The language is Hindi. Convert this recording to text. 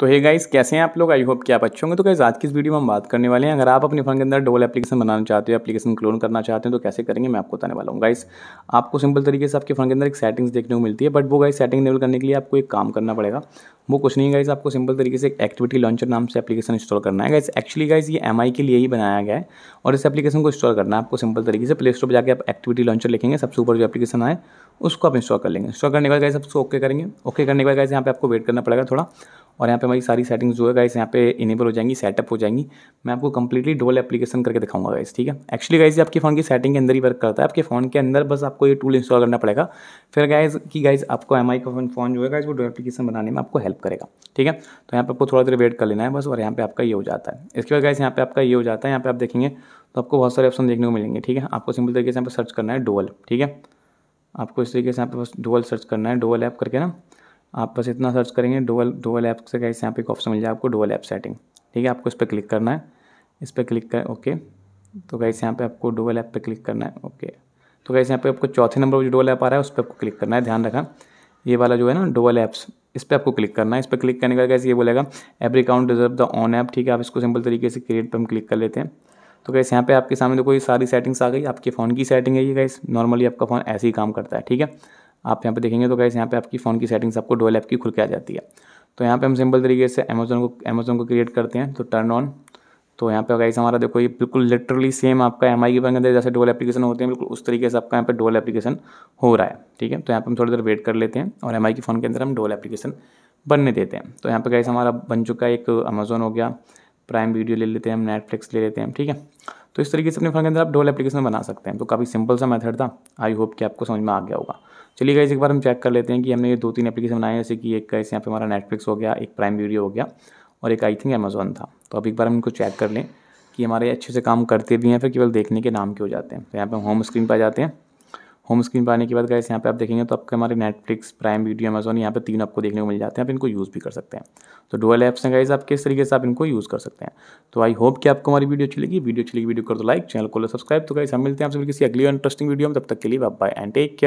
तो हे गाइस कैसे हैं आप लोग आई होप कि आप अच्छे होंगे तो गाइस आज की इस वीडियो में हम बात करने वाले हैं अगर आप अपने फ़ोन के अंदर डोल एप्लीकेशन बनाना चाहते हो एप्लीकेशन क्लोन करना चाहते हैं तो कैसे करेंगे मैं आपको बताने वाला हूँ गाइस आपको सिंपल तरीके से आपके फ़ोन के अंदर एक सेटिंग्स देखने को मिलती है बट वो गाइस सेटिंग इनेबल करने के लिए आपको एक काम करना पड़ेगा वो कुछ नहीं गाइस आपको सिंपल तरीके से एक एक्टिविटी लॉन्चर नाम से एप्लीकेशन इंस्टॉल करना है गाइस एक्चुअली गाइस ये एम के लिए ही बनाया गया है और इस एप्लीकेशन को इंस्टॉल करना है आपको सिंपल तरीके से प्ले स्टोर पर जाकर आप एक्टिविटी लॉन्चर लिखेंगे सबसे ऊपर जो एप्लीकेशन आए उसको आप इंस्टॉल कर लेंगे इंस्टॉल करने के बाद गाइस आपको ओके करेंगे ओके करने के बाद गाइस यहाँ पे आपको वेट करना पड़ेगा थोड़ा और यहाँ पे हमारी सारी सेटिंग्स जो है गाइस यहाँ पे इनेबल हो जाएंगी सेटअप हो जाएंगी मैं आपको कंप्लीटली डोल एप्लीकेशन करके दिखाऊंगा गाइस ठीक है एक्चुअली गाइस ये आपके फ़ोन की सेटिंग के अंदर ही वर्क करता है आपके फ़ोन के अंदर बस आपको ये टूल इंस्टॉल करना पड़ेगा फिर गाइज की गाइज आपको एम का फ़ोन जो है गाइज वो डोल एप्लीकेशन बनाने में आपको हेल्प करेगा ठीक है तो यहाँ पर आपको थोड़ा देर वेट कर लेना है बस और यहाँ पर आपका ये हो जाता है इसके बाद गाइज यहाँ पर आपका ये हो जाता है यहाँ पर आप देखेंगे तो आपको बहुत सारे ऑप्शन देखने को मिलेंगे ठीक है आपको सिंपल तरीके से यहाँ पर सर्च करना है डोल ठीक है आपको इस तरीके से यहाँ पर बस डोल सर्च करना है डोल ऐप करके ना आप बस इतना सर्च करेंगे डोल डोल ऐप से कैसे यहाँ पे एक ऑप्शन मिल जाए आपको डोल ऐप सेटिंग ठीक है आपको इस पर क्लिक करना है इस पर क्लिक कर ओके तो कैसे यहाँ पे आपको डोल ऐप पे क्लिक करना है ओके तो कैसे यहाँ पे आपको चौथे नंबर पर जो डोल ऐप आ रहा है उस पर आपको क्लिक करना है ध्यान रखा ये वाला जो है ना डोल ऐप्स इस पर आपको क्लिक करना है इस पर क्लिक करने का कैसे ये बोलेगा every account deserve the on app ठीक है आप इसको सिंपल तरीके से क्रिएट पर हम क्लिक कर लेते हैं तो कैसे यहाँ पे आपके सामने देखो ये सारी सेटिंग्स आ गई आपके फ़ोन की सेटिंग है ये गैस नॉर्मली आपका फ़ोन ऐसे ही काम करता है ठीक है आप यहाँ पे देखेंगे तो गैस यहाँ पे आपकी फ़ोन की सेटिंग्स आपको डोल ऐप की खुल के आ जाती है तो यहाँ पे हम सिंपल तरीके से अमेजोन को अमेजोन को क्रिएट करते हैं तो टर्न ऑन तो यहाँ पे गाइस हमारा देखो ये बिल्कुल लिटरली सेम आपका एम आई के अंदर जैसे डोल एप्लीकेशन होते हैं बिल्कुल उस तरीके से आपका यहाँ पे डोल एप्लीकेशन हो रहा है ठीक है तो यहाँ पर हम थोड़ी देर वेट कर लेते हैं और एम आई के फ़ोन के अंदर हम डोल एप्लीकेशन बनने देते हैं तो यहाँ पर गाइस हमारा बन चुका है एक अमेजोन हो गया प्राइम वीडियो ले लेते हैं हम नेटफ्लिक्स ले लेते हैं ठीक है तो इस तरीके से अपने फ़ोन के अंदर आप डोल एप्लीकेशन बना सकते हैं तो काफ़ी सिंपल सा मेथड था आई होप कि आपको समझ में आ गया होगा चलिए गाइज एक बार हम चेक कर लेते हैं कि हमने ये दो तीन एप्लीकेशन बनाए हैं जैसे कि एक कैसे यहाँ पे हमारा नेटफ्लिक्स हो गया एक प्राइम वीडियो हो गया और एक आई थिंक अमेजोन था तो अब एक बार हम इनको चेक कर लें कि हमारे अच्छे से काम करते भी हैं फिर केवल देखने के नाम के हो जाते हैं तो यहाँ पर होम स्क्रीन पर आ जाते हैं होम स्क्रीन पर आने के बाद गैस यहाँ पे आप देखेंगे तो आपके हमारे नेटफ्लिक्स प्राइम वीडियो अमेजोन यहाँ पे तीन आपको देखने को मिल जाते हैं आप इनको यूज़ भी कर सकते हैं तो डुअल ऐप्स हैं गाइस आप किस तरीके से आप इनको यूज़ कर सकते हैं तो आई होप कि आपको हमारी वीडियो अच्छी लगी वीडियो अच्छी लगी वीडियो कर दो लाइक चैनल को सब्सक्राइब तो गाइस हम मिलते हैं आपसे किसी अगली इंटरेस्टिंग वीडियो में तब तक के लिए बाय एंड टेक केयर